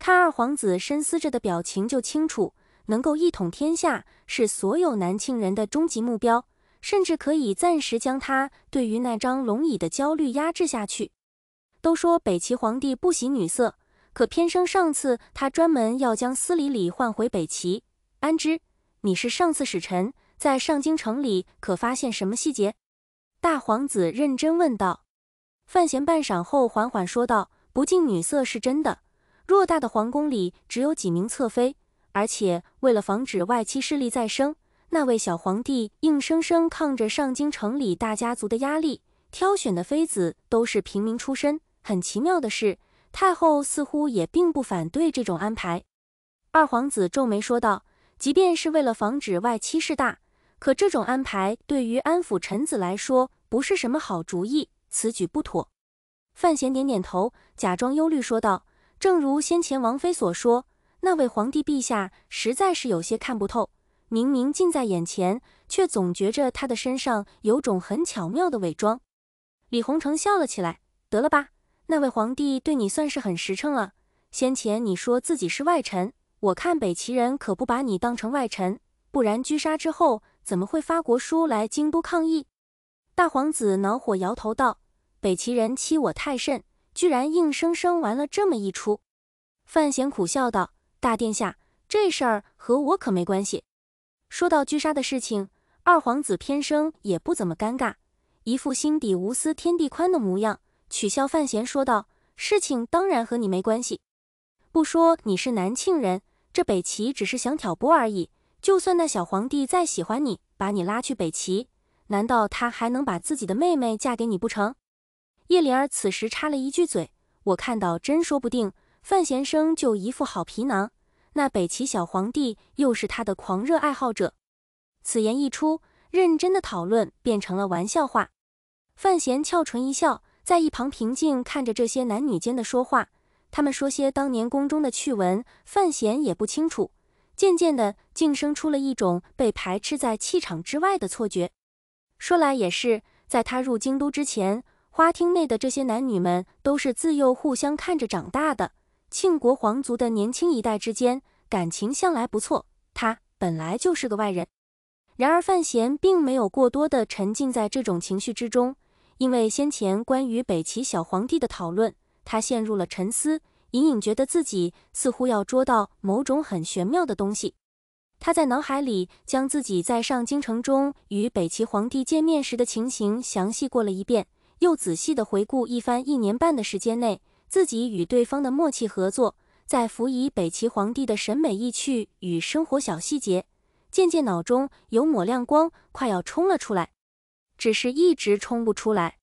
看二皇子深思着的表情，就清楚能够一统天下是所有南庆人的终极目标，甚至可以暂时将他对于那张龙椅的焦虑压制下去。都说北齐皇帝不喜女色，可偏生上次他专门要将司礼礼换回北齐。安之，你是上次使臣，在上京城里可发现什么细节？大皇子认真问道。范闲半晌后缓缓说道：“不近女色是真的。”偌大的皇宫里只有几名侧妃，而且为了防止外戚势力再生，那位小皇帝硬生生抗着上京城里大家族的压力，挑选的妃子都是平民出身。很奇妙的是，太后似乎也并不反对这种安排。二皇子皱眉说道：“即便是为了防止外戚势大，可这种安排对于安抚臣子来说不是什么好主意，此举不妥。”范闲点点头，假装忧虑说道。正如先前王妃所说，那位皇帝陛下实在是有些看不透，明明近在眼前，却总觉着他的身上有种很巧妙的伪装。李鸿成笑了起来：“得了吧，那位皇帝对你算是很实诚了。先前你说自己是外臣，我看北齐人可不把你当成外臣，不然狙杀之后怎么会发国书来京都抗议？”大皇子恼火，摇头道：“北齐人欺我太甚。”居然硬生生玩了这么一出，范闲苦笑道：“大殿下，这事儿和我可没关系。”说到狙杀的事情，二皇子偏生也不怎么尴尬，一副心底无私天地宽的模样，取笑范闲说道：“事情当然和你没关系，不说你是南庆人，这北齐只是想挑拨而已。就算那小皇帝再喜欢你，把你拉去北齐，难道他还能把自己的妹妹嫁给你不成？”叶灵儿此时插了一句嘴：“我看到，真说不定。”范闲生就一副好皮囊，那北齐小皇帝又是他的狂热爱好者。此言一出，认真的讨论变成了玩笑话。范闲翘唇一笑，在一旁平静看着这些男女间的说话。他们说些当年宫中的趣闻，范闲也不清楚。渐渐的，竟生出了一种被排斥在气场之外的错觉。说来也是，在他入京都之前。花厅内的这些男女们都是自幼互相看着长大的，庆国皇族的年轻一代之间感情向来不错。他本来就是个外人，然而范闲并没有过多的沉浸在这种情绪之中，因为先前关于北齐小皇帝的讨论，他陷入了沉思，隐隐觉得自己似乎要捉到某种很玄妙的东西。他在脑海里将自己在上京城中与北齐皇帝见面时的情形详细过了一遍。又仔细地回顾一番一年半的时间内，自己与对方的默契合作，在辅以北齐皇帝的审美意趣与生活小细节，渐渐脑中有抹亮光快要冲了出来，只是一直冲不出来。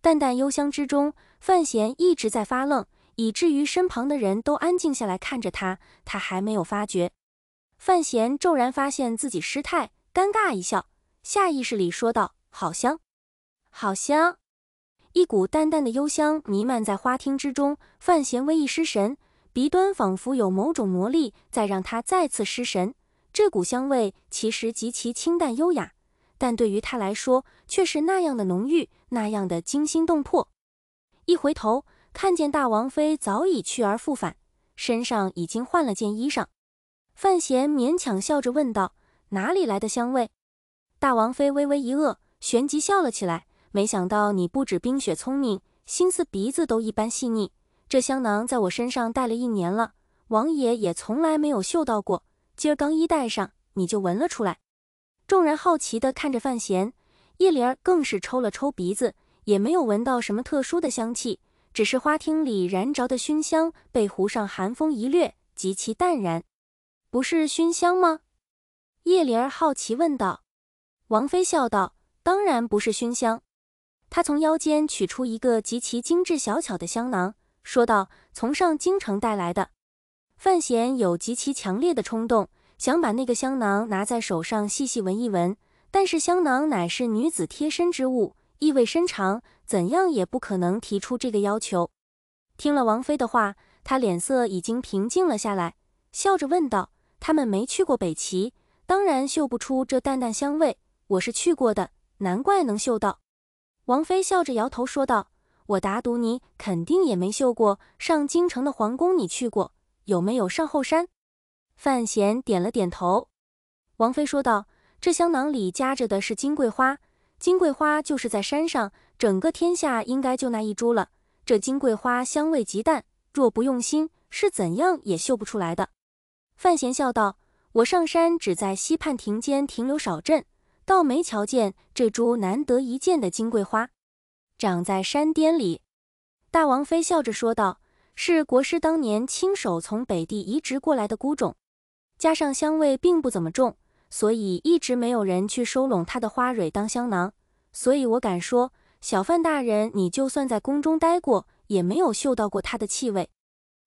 淡淡幽香之中，范闲一直在发愣，以至于身旁的人都安静下来看着他，他还没有发觉。范闲骤然发现自己失态，尴尬一笑，下意识里说道：“好香，好香。”一股淡淡的幽香弥漫在花厅之中，范闲微一失神，鼻端仿佛有某种魔力在让他再次失神。这股香味其实极其清淡优雅，但对于他来说却是那样的浓郁，那样的惊心动魄。一回头，看见大王妃早已去而复返，身上已经换了件衣裳。范闲勉强笑着问道：“哪里来的香味？”大王妃微微一愕，旋即笑了起来。没想到你不止冰雪聪明，心思鼻子都一般细腻。这香囊在我身上戴了一年了，王爷也从来没有嗅到过。今儿刚一戴上，你就闻了出来。众人好奇的看着范闲，叶灵儿更是抽了抽鼻子，也没有闻到什么特殊的香气，只是花厅里燃着的熏香被湖上寒风一掠，极其淡然。不是熏香吗？叶灵儿好奇问道。王妃笑道：“当然不是熏香。”他从腰间取出一个极其精致小巧的香囊，说道：“从上京城带来的。”范闲有极其强烈的冲动，想把那个香囊拿在手上细细闻一闻，但是香囊乃是女子贴身之物，意味深长，怎样也不可能提出这个要求。听了王妃的话，他脸色已经平静了下来，笑着问道：“他们没去过北齐，当然嗅不出这淡淡香味。我是去过的，难怪能嗅到。”王妃笑着摇头说道：“我打赌你肯定也没绣过。上京城的皇宫你去过，有没有上后山？”范闲点了点头。王妃说道：“这香囊里夹着的是金桂花，金桂花就是在山上，整个天下应该就那一株了。这金桂花香味极淡，若不用心，是怎样也绣不出来的。”范闲笑道：“我上山只在溪畔亭间停留少阵。”倒没瞧见这株难得一见的金桂花，长在山巅里。大王妃笑着说道：“是国师当年亲手从北地移植过来的菇种，加上香味并不怎么重，所以一直没有人去收拢它的花蕊当香囊。所以我敢说，小范大人，你就算在宫中待过，也没有嗅到过它的气味。”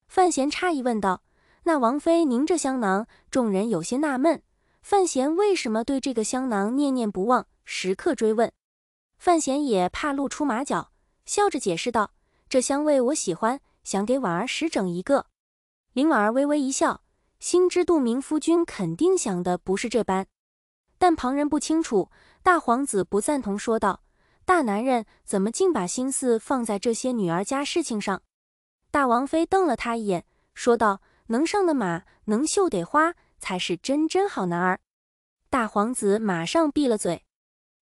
范闲诧异问道：“那王妃，您这香囊？”众人有些纳闷。范闲为什么对这个香囊念念不忘，时刻追问？范闲也怕露出马脚，笑着解释道：“这香味我喜欢，想给婉儿使整一个。”林婉儿微微一笑，心知肚明，夫君肯定想的不是这般。但旁人不清楚。大皇子不赞同，说道：“大男人怎么竟把心思放在这些女儿家事情上？”大王妃瞪了他一眼，说道：“能上的马，能绣得花。”才是真真好男儿。大皇子马上闭了嘴。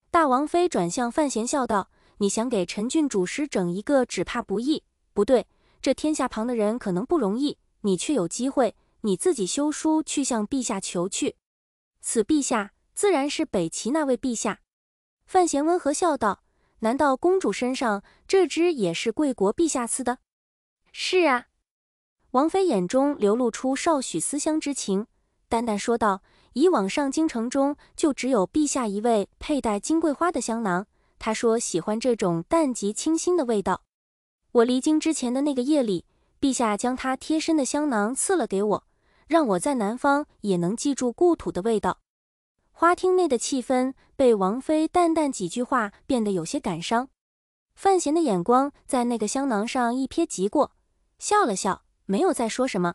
大王妃转向范闲笑道：“你想给陈郡主师整一个，只怕不易。不对，这天下旁的人可能不容易，你却有机会。你自己修书去向陛下求去。此陛下自然是北齐那位陛下。”范闲温和笑道：“难道公主身上这只也是贵国陛下赐的？”“是啊。”王妃眼中流露出少许思乡之情。淡淡说道：“以往上京城中就只有陛下一位佩戴金桂花的香囊，他说喜欢这种淡极清新的味道。我离京之前的那个夜里，陛下将他贴身的香囊赐了给我，让我在南方也能记住故土的味道。”花厅内的气氛被王妃淡淡几句话变得有些感伤。范闲的眼光在那个香囊上一瞥即过，笑了笑，没有再说什么。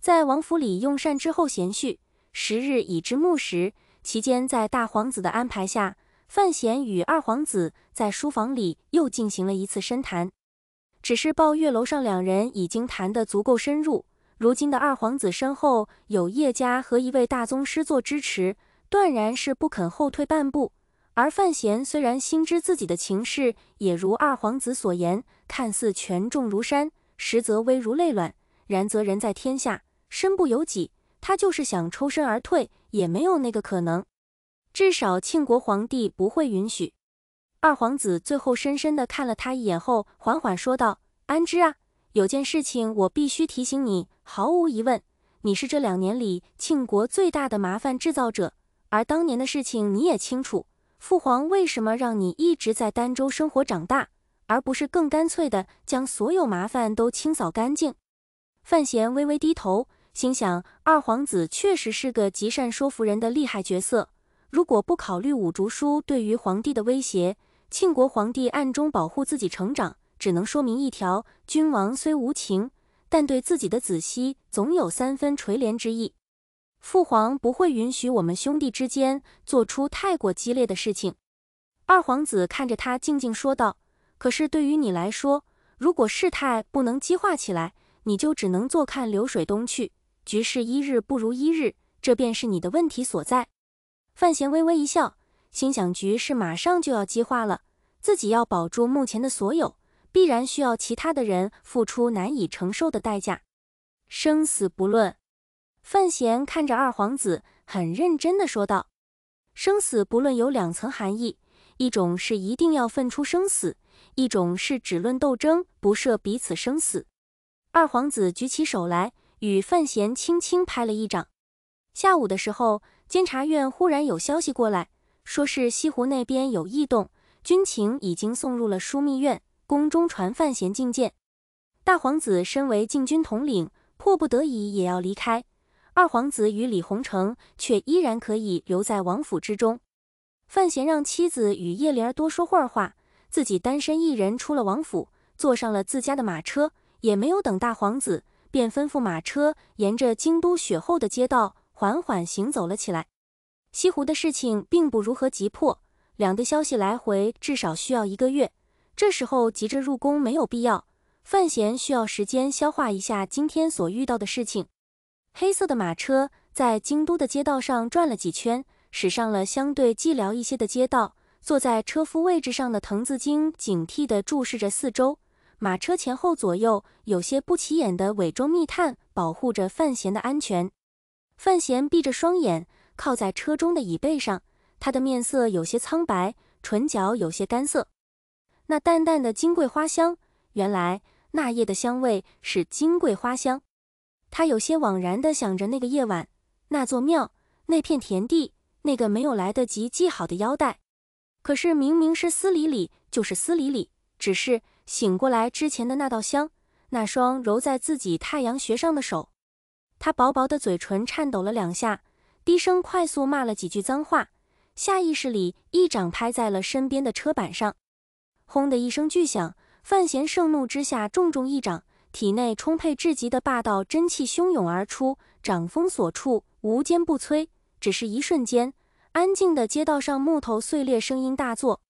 在王府里用膳之后闲叙，时日已至暮时。其间，在大皇子的安排下，范闲与二皇子在书房里又进行了一次深谈。只是抱月楼上两人已经谈得足够深入。如今的二皇子身后有叶家和一位大宗师做支持，断然是不肯后退半步。而范闲虽然心知自己的情势也如二皇子所言，看似权重如山，实则危如累卵。然则人在天下。身不由己，他就是想抽身而退，也没有那个可能。至少庆国皇帝不会允许。二皇子最后深深地看了他一眼后，缓缓说道：“安之啊，有件事情我必须提醒你。毫无疑问，你是这两年里庆国最大的麻烦制造者。而当年的事情你也清楚，父皇为什么让你一直在儋州生活长大，而不是更干脆地将所有麻烦都清扫干净？”范闲微微低头。心想，二皇子确实是个极善说服人的厉害角色。如果不考虑五竹叔对于皇帝的威胁，庆国皇帝暗中保护自己成长，只能说明一条：君王虽无情，但对自己的子息总有三分垂怜之意。父皇不会允许我们兄弟之间做出太过激烈的事情。二皇子看着他，静静说道：“可是对于你来说，如果事态不能激化起来，你就只能坐看流水东去。”局势一日不如一日，这便是你的问题所在。范闲微微一笑，心想局势马上就要激化了，自己要保住目前的所有，必然需要其他的人付出难以承受的代价。生死不论。范闲看着二皇子，很认真的说道：“生死不论有两层含义，一种是一定要分出生死，一种是只论斗争，不涉彼此生死。”二皇子举起手来。与范闲轻轻拍了一掌。下午的时候，监察院忽然有消息过来，说是西湖那边有异动，军情已经送入了枢密院。宫中传范闲觐见。大皇子身为禁军统领，迫不得已也要离开；二皇子与李红成却依然可以留在王府之中。范闲让妻子与叶莲儿多说会儿话，自己单身一人出了王府，坐上了自家的马车，也没有等大皇子。便吩咐马车沿着京都雪后的街道缓缓行走了起来。西湖的事情并不如何急迫，两地消息来回至少需要一个月，这时候急着入宫没有必要。范闲需要时间消化一下今天所遇到的事情。黑色的马车在京都的街道上转了几圈，驶上了相对寂寥一些的街道。坐在车夫位置上的藤子京警惕地注视着四周。马车前后左右有些不起眼的伪装密探保护着范闲的安全。范闲闭着双眼，靠在车中的椅背上，他的面色有些苍白，唇角有些干涩。那淡淡的金桂花香，原来那夜的香味是金桂花香。他有些惘然地想着那个夜晚，那座庙，那片田地，那个没有来得及系好的腰带。可是明明是司理理，就是司理理，只是。醒过来之前的那道香，那双揉在自己太阳穴上的手，他薄薄的嘴唇颤抖了两下，低声快速骂了几句脏话，下意识里一掌拍在了身边的车板上，轰的一声巨响，范闲盛怒之下重重一掌，体内充沛至极的霸道真气汹涌而出，掌风所处无坚不摧，只是一瞬间，安静的街道上木头碎裂声音大作。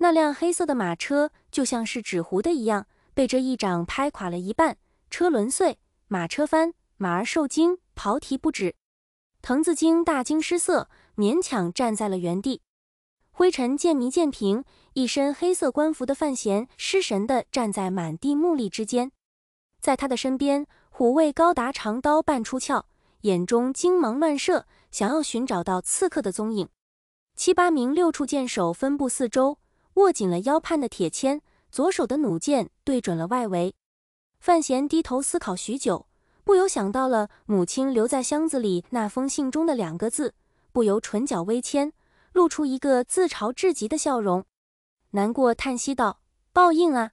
那辆黑色的马车就像是纸糊的一样，被这一掌拍垮了一半，车轮碎，马车翻，马儿受惊，刨蹄不止。藤子京大惊失色，勉强站在了原地。灰尘渐迷渐平，一身黑色官服的范闲失神的站在满地木粒之间，在他的身边，虎卫高达长刀半出鞘，眼中精芒乱射，想要寻找到刺客的踪影。七八名六处箭手分布四周。握紧了腰畔的铁签，左手的弩箭对准了外围。范闲低头思考许久，不由想到了母亲留在箱子里那封信中的两个字，不由唇角微牵，露出一个自嘲至极的笑容。难过叹息道：“报应啊！”